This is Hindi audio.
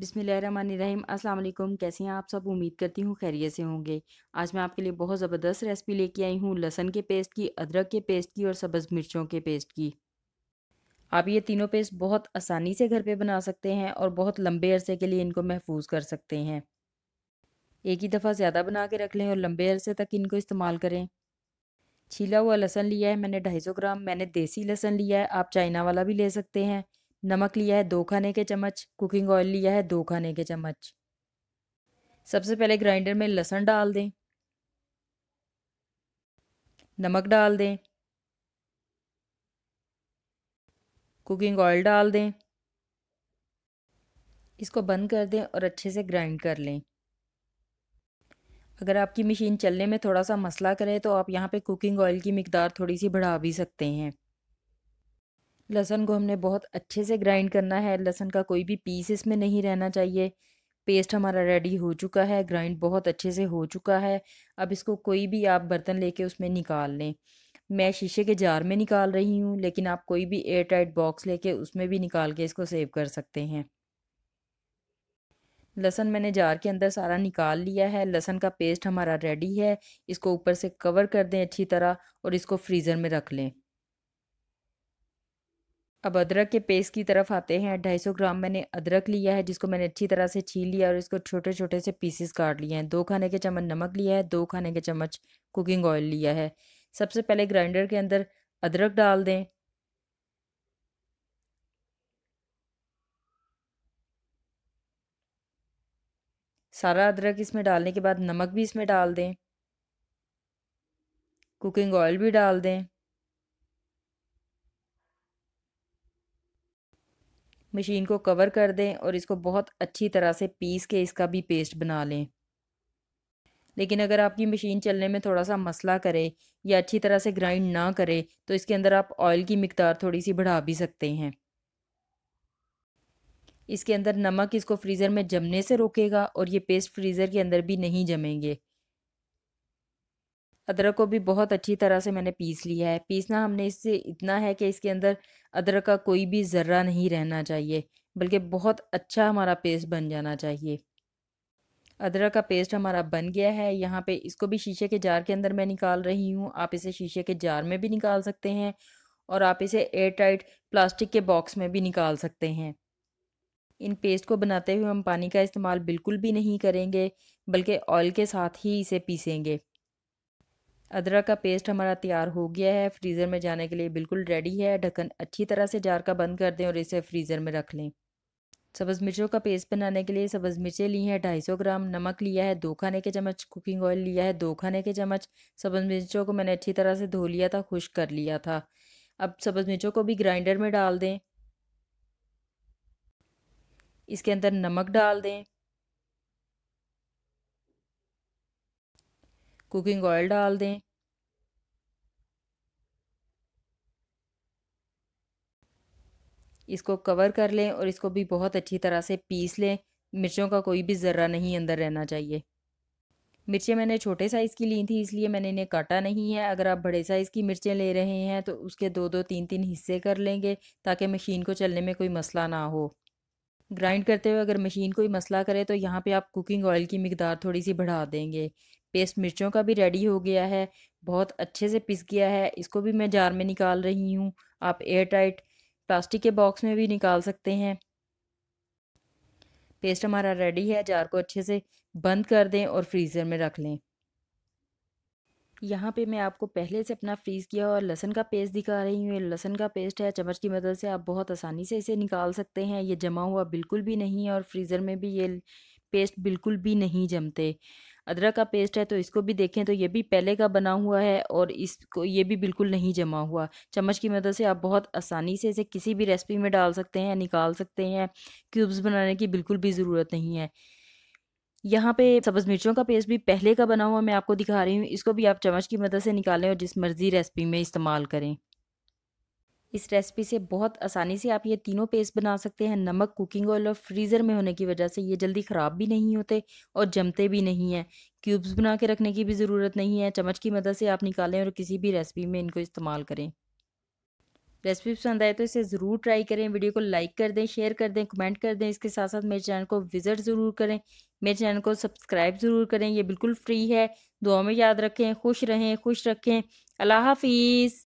बिसमीम अस्सलाम कैसे हैं आप सब उम्मीद करती हूँ खैरियत से होंगे आज मैं आपके लिए बहुत ज़बरदस्त रेसिपी लेके आई हूँ लहसन के पेस्ट की अदरक के पेस्ट की और सब्ज़ मिर्चों के पेस्ट की आप ये तीनों पेस्ट बहुत आसानी से घर पे बना सकते हैं और बहुत लंबे अरसे के लिए इनको महफूज कर सकते हैं एक ही दफ़ा ज़्यादा बना के रख लें और लंबे अरसे तक इनको इस्तेमाल करें छीला हुआ लहसन लिया है मैंने ढाई सौ ग्राम मैंने देसी लहसन लिया है आप चाइना वाला भी ले सकते हैं नमक लिया है दो खाने के चम्मच कुकिंग ऑयल लिया है दो खाने के चम्मच सबसे पहले ग्राइंडर में लहसुन डाल दें नमक डाल दें कुकिंग ऑयल डाल दें इसको बंद कर दें और अच्छे से ग्राइंड कर लें अगर आपकी मशीन चलने में थोड़ा सा मसला करे तो आप यहाँ पे कुकिंग ऑयल की मकदार थोड़ी सी बढ़ा भी सकते हैं लहसन को हमने बहुत अच्छे से ग्राइंड करना है लहसन का कोई भी पीस इसमें नहीं रहना चाहिए पेस्ट हमारा रेडी हो चुका है ग्राइंड बहुत अच्छे से हो चुका है अब इसको कोई भी आप बर्तन लेके उसमें निकाल लें मैं शीशे के जार में निकाल रही हूँ लेकिन आप कोई भी एयर टाइट बॉक्स लेके उसमें भी निकाल के इसको सेव कर सकते हैं लहसन मैंने जार के अंदर सारा निकाल लिया है लहसन का पेस्ट हमारा रेडी है इसको ऊपर से कवर कर दें अच्छी तरह और इसको फ्रीज़र में रख लें अब अदरक के पेस्ट की तरफ आते हैं ढाई सौ ग्राम मैंने अदरक लिया है जिसको मैंने अच्छी तरह से छील लिया और इसको छोटे छोटे से पीसेस काट लिए हैं दो खाने के चम्मच नमक लिया है दो खाने के चम्मच कुकिंग ऑयल लिया है सबसे पहले ग्राइंडर के अंदर अदरक डाल दें सारा अदरक इसमें डालने के बाद नमक भी इसमें डाल दें कुकिंग ऑयल भी डाल दें मशीन को कवर कर दें और इसको बहुत अच्छी तरह से पीस के इसका भी पेस्ट बना लें लेकिन अगर आपकी मशीन चलने में थोड़ा सा मसला करे या अच्छी तरह से ग्राइंड ना करे तो इसके अंदर आप ऑयल की मकदार थोड़ी सी बढ़ा भी सकते हैं इसके अंदर नमक इसको फ्रीज़र में जमने से रोकेगा और ये पेस्ट फ्रीज़र के अंदर भी नहीं जमेंगे अदरक को भी बहुत अच्छी तरह से मैंने पीस लिया है पीसना हमने इससे इतना है कि इसके अंदर अदरक का कोई भी ज़र्रा नहीं रहना चाहिए बल्कि बहुत अच्छा हमारा पेस्ट बन जाना चाहिए अदरक का पेस्ट हमारा बन गया है यहाँ पे इसको भी शीशे के जार के अंदर मैं निकाल रही हूँ आप इसे शीशे के जार में भी निकाल सकते हैं और आप इसे एयर टाइट प्लास्टिक के बॉक्स में भी निकाल सकते हैं इन पेस्ट को बनाते हुए हम पानी का इस्तेमाल बिल्कुल भी नहीं करेंगे बल्कि ऑयल के साथ ही इसे पीसेंगे अदरक का पेस्ट हमारा तैयार हो गया है फ्रीज़र में जाने के लिए बिल्कुल रेडी है ढक्कन अच्छी तरह से जार का बंद कर दें और इसे फ्रीज़र में रख लें सब्ज़ मिर्चों का पेस्ट बनाने के लिए सब्ज़ मिर्चें ली हैं ढाई सौ ग्राम नमक लिया है दो खाने के चम्मच कुकिंग ऑयल लिया है दो खाने के चम्मच सब्ज़ मिर्चों को मैंने अच्छी तरह से धो लिया था खुश कर लिया था अब सब्ज़ मिर्चों को भी ग्राइंडर में डाल दें इसके अंदर नमक डाल दें कुकिंग ऑयल डाल दें इसको कवर कर लें और इसको भी बहुत अच्छी तरह से पीस लें मिर्चों का कोई भी ज़र्रा नहीं अंदर रहना चाहिए मिर्चें मैंने छोटे साइज़ की ली थी इसलिए मैंने इन्हें काटा नहीं है अगर आप बड़े साइज़ की मिर्चें ले रहे हैं तो उसके दो दो तीन तीन हिस्से कर लेंगे ताकि मशीन को चलने में कोई मसला ना हो ग्राइंड करते हुए अगर मशीन कोई मसला करे तो यहाँ पे आप कुकिंग ऑयल की मकदार थोड़ी सी बढ़ा देंगे पेस्ट मिर्चों का भी रेडी हो गया है बहुत अच्छे से पिस गया है इसको भी मैं जार में निकाल रही हूँ आप एयर टाइट प्लास्टिक के बॉक्स में भी निकाल सकते हैं पेस्ट हमारा रेडी है जार को अच्छे से बंद कर दें और फ्रीज़र में रख लें यहाँ पे मैं आपको पहले से अपना फ्रीज़ किया और लहसन का पेस्ट दिखा रही हूँ ये लहसन का पेस्ट है चम्मच की मदद से आप बहुत आसानी से इसे निकाल सकते हैं ये जमा हुआ बिल्कुल भी नहीं है और फ्रीज़र में भी ये पेस्ट बिल्कुल भी नहीं जमते अदरक का पेस्ट है तो इसको भी देखें तो ये भी पहले का बना हुआ है और इसको ये भी बिल्कुल नहीं जमा हुआ चम्मच की मदद से आप बहुत आसानी से इसे किसी भी रेसिपी में डाल सकते हैं निकाल सकते हैं क्यूब्स बनाने की बिल्कुल भी ज़रूरत नहीं है यहाँ पे सब्ज़ मिर्चों का पेस्ट भी पहले का बना हुआ मैं आपको दिखा रही हूँ इसको भी आप चम्मच की मदद से निकालें और जिस मर्ज़ी रेसिपी में इस्तेमाल करें इस रेसिपी से बहुत आसानी से आप ये तीनों पेस्ट बना सकते हैं नमक कुकिंग ऑयल और फ्रीज़र में होने की वजह से ये जल्दी ख़राब भी नहीं होते और जमते भी नहीं हैं क्यूब्स बना के रखने की भी ज़रूरत नहीं है चम्मच की मदद से आप निकालें और किसी भी रेसिपी में इनको इस्तेमाल करें रेसिपी पसंद आए तो इसे ज़रूर ट्राई करें वीडियो को लाइक कर दें शेयर कर दें कमेंट कर दें इसके साथ साथ मेरे चैनल को विज़िट ज़रूर करें मेरे चैनल को सब्सक्राइब ज़रूर करें ये बिल्कुल फ्री है दुआ में याद रखें खुश रहें खुश रखें अल्लाह हाफिज़